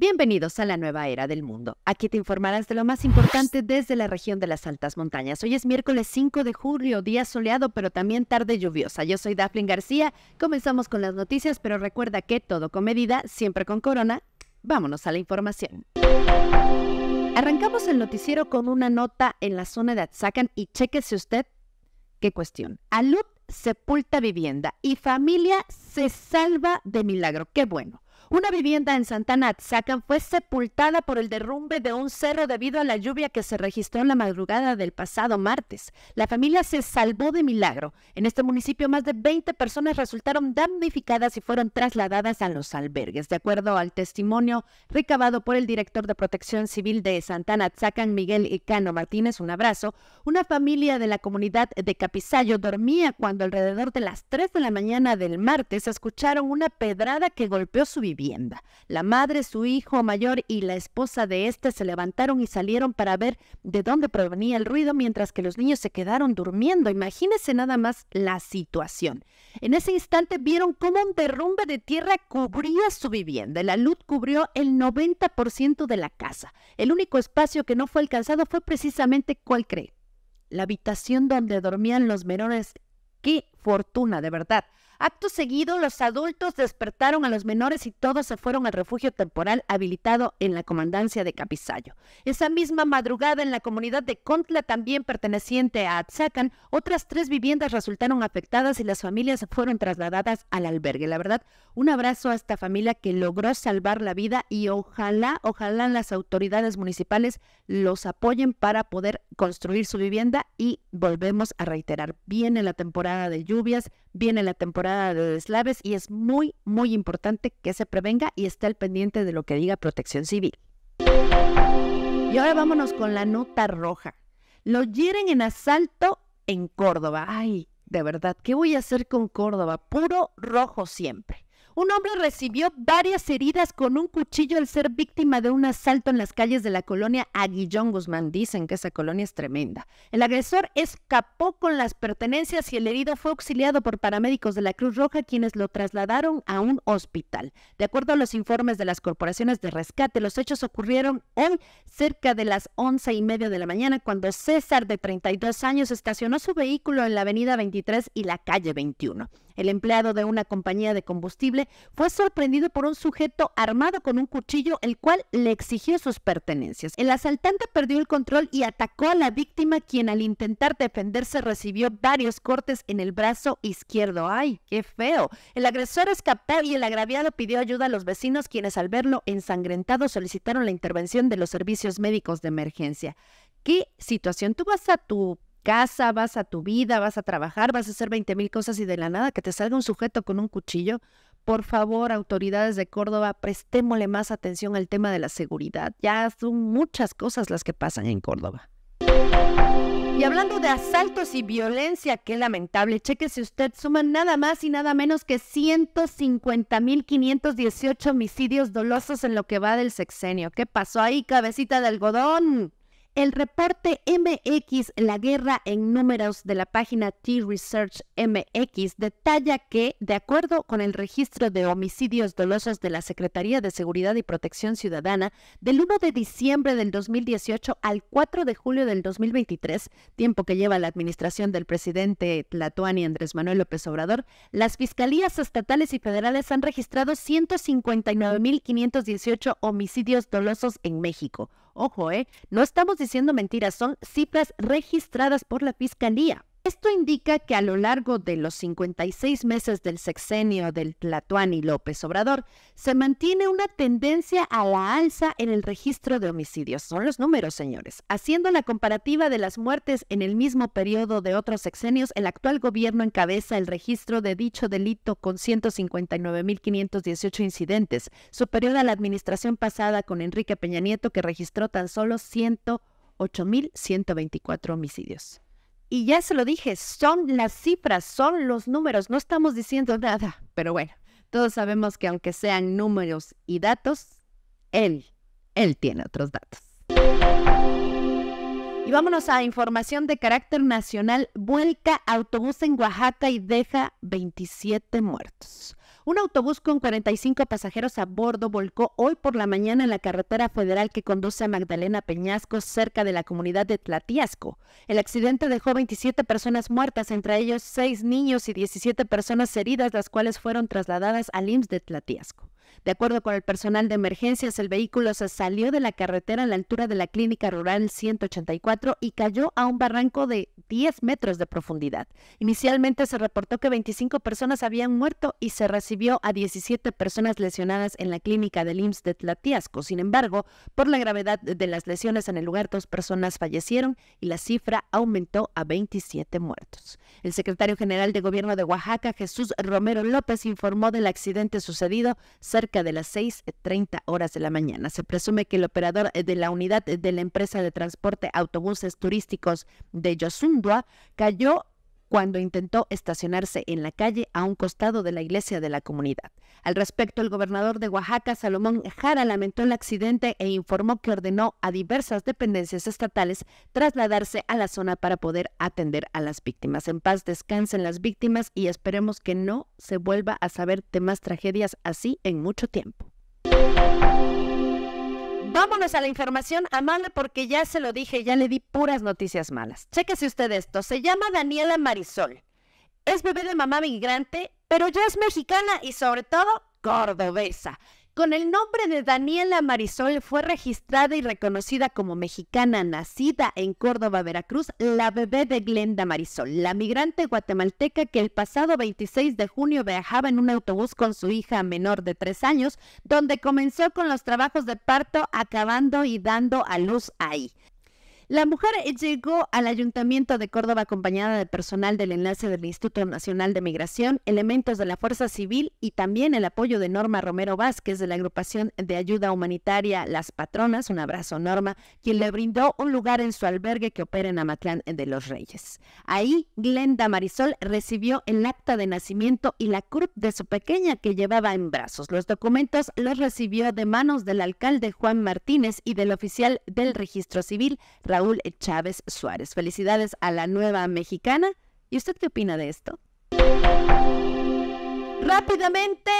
Bienvenidos a la nueva era del mundo. Aquí te informarás de lo más importante desde la región de las altas montañas. Hoy es miércoles 5 de julio, día soleado pero también tarde lluviosa. Yo soy Daphne García, comenzamos con las noticias, pero recuerda que todo con medida, siempre con corona. Vámonos a la información. Arrancamos el noticiero con una nota en la zona de Atzacan y chequese usted qué cuestión. Alud sepulta vivienda y familia se salva de milagro. Qué bueno. Una vivienda en Santana Atzacan fue sepultada por el derrumbe de un cerro debido a la lluvia que se registró en la madrugada del pasado martes. La familia se salvó de milagro. En este municipio más de 20 personas resultaron damnificadas y fueron trasladadas a los albergues. De acuerdo al testimonio recabado por el director de Protección Civil de Santana Atzacan, Miguel Icano Martínez, un abrazo, una familia de la comunidad de Capizayo dormía cuando alrededor de las 3 de la mañana del martes escucharon una pedrada que golpeó su vivienda la madre, su hijo mayor y la esposa de este se levantaron y salieron para ver de dónde provenía el ruido, mientras que los niños se quedaron durmiendo. Imagínense nada más la situación. En ese instante vieron cómo un derrumbe de tierra cubría su vivienda. La luz cubrió el 90% de la casa. El único espacio que no fue alcanzado fue precisamente, ¿cuál cree? La habitación donde dormían los menores. ¡Qué fortuna, de verdad! Acto seguido, los adultos despertaron a los menores y todos se fueron al refugio temporal habilitado en la comandancia de Capizayo. Esa misma madrugada, en la comunidad de Contla, también perteneciente a Atzacan, otras tres viviendas resultaron afectadas y las familias fueron trasladadas al albergue. La verdad, un abrazo a esta familia que logró salvar la vida y ojalá, ojalá las autoridades municipales los apoyen para poder construir su vivienda y volvemos a reiterar, viene la temporada de lluvias, viene la temporada de y es muy, muy importante que se prevenga y esté al pendiente de lo que diga Protección Civil. Y ahora vámonos con la nota roja. Lo hieren en asalto en Córdoba. Ay, de verdad, ¿qué voy a hacer con Córdoba? Puro rojo siempre. Un hombre recibió varias heridas con un cuchillo al ser víctima de un asalto en las calles de la colonia Aguillón Guzmán. Dicen que esa colonia es tremenda. El agresor escapó con las pertenencias y el herido fue auxiliado por paramédicos de la Cruz Roja, quienes lo trasladaron a un hospital. De acuerdo a los informes de las corporaciones de rescate, los hechos ocurrieron hoy cerca de las once y media de la mañana, cuando César, de 32 años, estacionó su vehículo en la avenida 23 y la calle 21 el empleado de una compañía de combustible, fue sorprendido por un sujeto armado con un cuchillo, el cual le exigió sus pertenencias. El asaltante perdió el control y atacó a la víctima, quien al intentar defenderse recibió varios cortes en el brazo izquierdo. ¡Ay, qué feo! El agresor escapó y el agraviado pidió ayuda a los vecinos, quienes al verlo ensangrentado solicitaron la intervención de los servicios médicos de emergencia. ¿Qué situación? Tú vas a tu casa, vas a tu vida, vas a trabajar, vas a hacer 20 mil cosas y de la nada que te salga un sujeto con un cuchillo. Por favor, autoridades de Córdoba, prestémosle más atención al tema de la seguridad. Ya son muchas cosas las que pasan en Córdoba. Y hablando de asaltos y violencia, qué lamentable. cheque si usted, suma nada más y nada menos que mil 518 homicidios dolosos en lo que va del sexenio. ¿Qué pasó ahí, cabecita de algodón? El reporte MX La guerra en números de la página T-Research MX detalla que, de acuerdo con el registro de homicidios dolosos de la Secretaría de Seguridad y Protección Ciudadana, del 1 de diciembre del 2018 al 4 de julio del 2023, tiempo que lleva la administración del presidente Tlatuani Andrés Manuel López Obrador, las fiscalías estatales y federales han registrado 159.518 homicidios dolosos en México, Ojo, ¿eh? No estamos diciendo mentiras, son cifras registradas por la Fiscalía. Esto indica que a lo largo de los 56 meses del sexenio del Tlatuani López Obrador, se mantiene una tendencia a la alza en el registro de homicidios. Son los números, señores. Haciendo la comparativa de las muertes en el mismo periodo de otros sexenios, el actual gobierno encabeza el registro de dicho delito con 159.518 incidentes, superior a la administración pasada con Enrique Peña Nieto, que registró tan solo 108.124 homicidios. Y ya se lo dije, son las cifras, son los números, no estamos diciendo nada, pero bueno, todos sabemos que aunque sean números y datos, él, él tiene otros datos. Y vámonos a información de carácter nacional. Vuelca autobús en Oaxaca y deja 27 muertos. Un autobús con 45 pasajeros a bordo volcó hoy por la mañana en la carretera federal que conduce a Magdalena Peñasco cerca de la comunidad de Tlatiasco. El accidente dejó 27 personas muertas, entre ellos 6 niños y 17 personas heridas, las cuales fueron trasladadas al IMSS de Tlatiasco. De acuerdo con el personal de emergencias, el vehículo se salió de la carretera a la altura de la clínica rural 184 y cayó a un barranco de 10 metros de profundidad. Inicialmente se reportó que 25 personas habían muerto y se recibió a 17 personas lesionadas en la clínica del IMSS de Tlatiasco. Sin embargo, por la gravedad de las lesiones en el lugar, dos personas fallecieron y la cifra aumentó a 27 muertos. El secretario general de Gobierno de Oaxaca, Jesús Romero López, informó del accidente sucedido cerca de las seis eh, treinta horas de la mañana. Se presume que el operador eh, de la unidad eh, de la empresa de transporte autobuses turísticos de Yosundua cayó cuando intentó estacionarse en la calle a un costado de la iglesia de la comunidad. Al respecto, el gobernador de Oaxaca, Salomón Jara, lamentó el accidente e informó que ordenó a diversas dependencias estatales trasladarse a la zona para poder atender a las víctimas. En paz descansen las víctimas y esperemos que no se vuelva a saber de más tragedias así en mucho tiempo. Vámonos a la información amable porque ya se lo dije, ya le di puras noticias malas. Chéquese usted esto. Se llama Daniela Marisol. Es bebé de mamá migrante, pero ya es mexicana y sobre todo cordobesa. Con el nombre de Daniela Marisol fue registrada y reconocida como mexicana nacida en Córdoba, Veracruz, la bebé de Glenda Marisol, la migrante guatemalteca que el pasado 26 de junio viajaba en un autobús con su hija menor de tres años, donde comenzó con los trabajos de parto, acabando y dando a luz ahí. La mujer llegó al Ayuntamiento de Córdoba acompañada de personal del enlace del Instituto Nacional de Migración, elementos de la Fuerza Civil y también el apoyo de Norma Romero Vázquez de la agrupación de ayuda humanitaria Las Patronas, un abrazo Norma, quien le brindó un lugar en su albergue que opera en Amatlán de los Reyes. Ahí, Glenda Marisol recibió el acta de nacimiento y la cruz de su pequeña que llevaba en brazos. Los documentos los recibió de manos del alcalde Juan Martínez y del oficial del registro civil, Raúl Chávez Suárez. Felicidades a la nueva mexicana. ¿Y usted qué opina de esto? Rápidamente,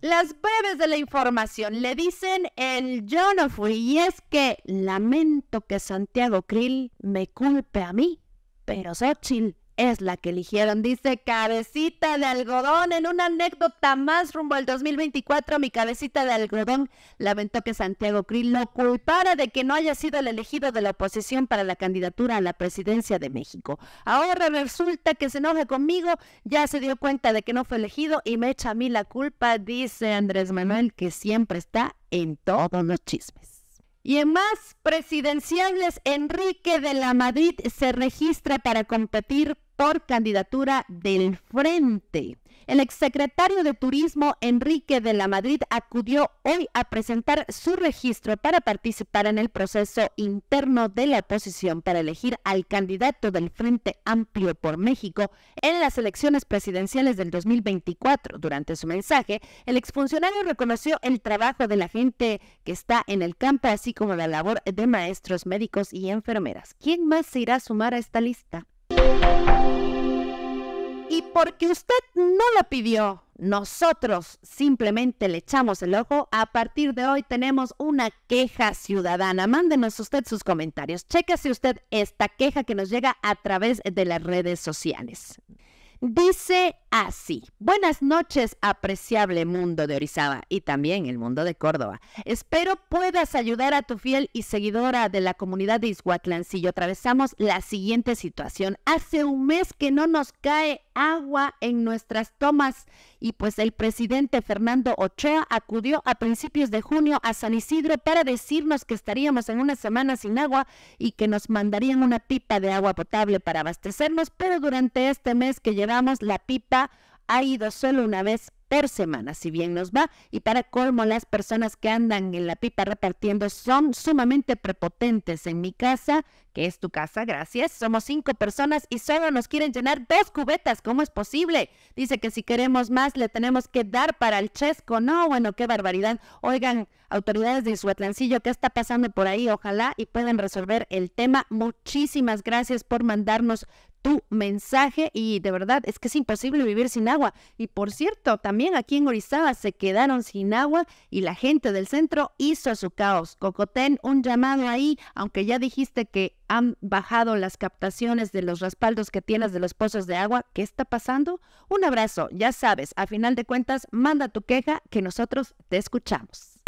las breves de la información le dicen el yo no fui y es que lamento que Santiago Krill me culpe a mí, pero Xochitl es la que eligieron, dice Cabecita de Algodón. En una anécdota más rumbo al 2024, mi Cabecita de Algodón lamentó que Santiago Krill lo culpara de que no haya sido el elegido de la oposición para la candidatura a la presidencia de México. Ahora resulta que se enoja conmigo, ya se dio cuenta de que no fue elegido y me echa a mí la culpa, dice Andrés Manuel, que siempre está en todos los chismes. Y en más presidenciales, Enrique de la Madrid se registra para competir por candidatura del Frente. El exsecretario de Turismo Enrique de la Madrid acudió hoy a presentar su registro para participar en el proceso interno de la oposición para elegir al candidato del Frente Amplio por México en las elecciones presidenciales del 2024. Durante su mensaje, el exfuncionario reconoció el trabajo de la gente que está en el campo, así como la labor de maestros, médicos y enfermeras. ¿Quién más se irá a sumar a esta lista? Y porque usted no la pidió, nosotros simplemente le echamos el ojo. A partir de hoy tenemos una queja ciudadana. Mándenos usted sus comentarios. Chéquese usted esta queja que nos llega a través de las redes sociales. Dice así. Buenas noches, apreciable mundo de Orizaba y también el mundo de Córdoba. Espero puedas ayudar a tu fiel y seguidora de la comunidad de yo Atravesamos la siguiente situación. Hace un mes que no nos cae agua en nuestras tomas y pues el presidente Fernando Ochoa acudió a principios de junio a San Isidro para decirnos que estaríamos en una semana sin agua y que nos mandarían una pipa de agua potable para abastecernos, pero durante este mes que llevamos la pipa ha ido solo una vez per semana, si bien nos va. Y para colmo, las personas que andan en la pipa repartiendo son sumamente prepotentes. En mi casa, que es tu casa, gracias, somos cinco personas y solo nos quieren llenar dos cubetas. ¿Cómo es posible? Dice que si queremos más, le tenemos que dar para el chesco. No, bueno, qué barbaridad. Oigan, autoridades de Suatlancillo, ¿qué está pasando por ahí? Ojalá y puedan resolver el tema. Muchísimas gracias por mandarnos tu mensaje y de verdad es que es imposible vivir sin agua. Y por cierto, también aquí en Orizaba se quedaron sin agua y la gente del centro hizo su caos. Cocotén, un llamado ahí, aunque ya dijiste que han bajado las captaciones de los respaldos que tienes de los pozos de agua, ¿qué está pasando? Un abrazo, ya sabes, a final de cuentas, manda tu queja que nosotros te escuchamos.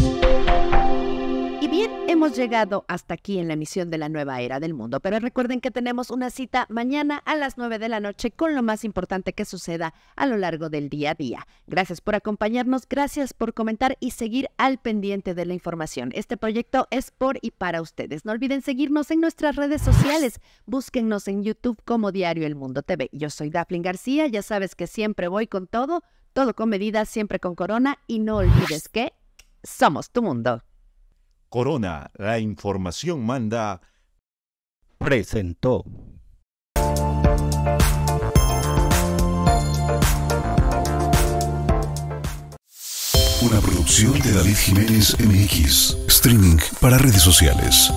Y bien, hemos llegado hasta aquí en la emisión de la nueva era del mundo, pero recuerden que tenemos una cita mañana a las 9 de la noche con lo más importante que suceda a lo largo del día a día. Gracias por acompañarnos, gracias por comentar y seguir al pendiente de la información. Este proyecto es por y para ustedes. No olviden seguirnos en nuestras redes sociales, búsquennos en YouTube como Diario El Mundo TV. Yo soy Daflin García, ya sabes que siempre voy con todo, todo con medida, siempre con corona y no olvides que somos tu mundo. Corona, la información manda, presentó. Una producción de David Jiménez MX, streaming para redes sociales.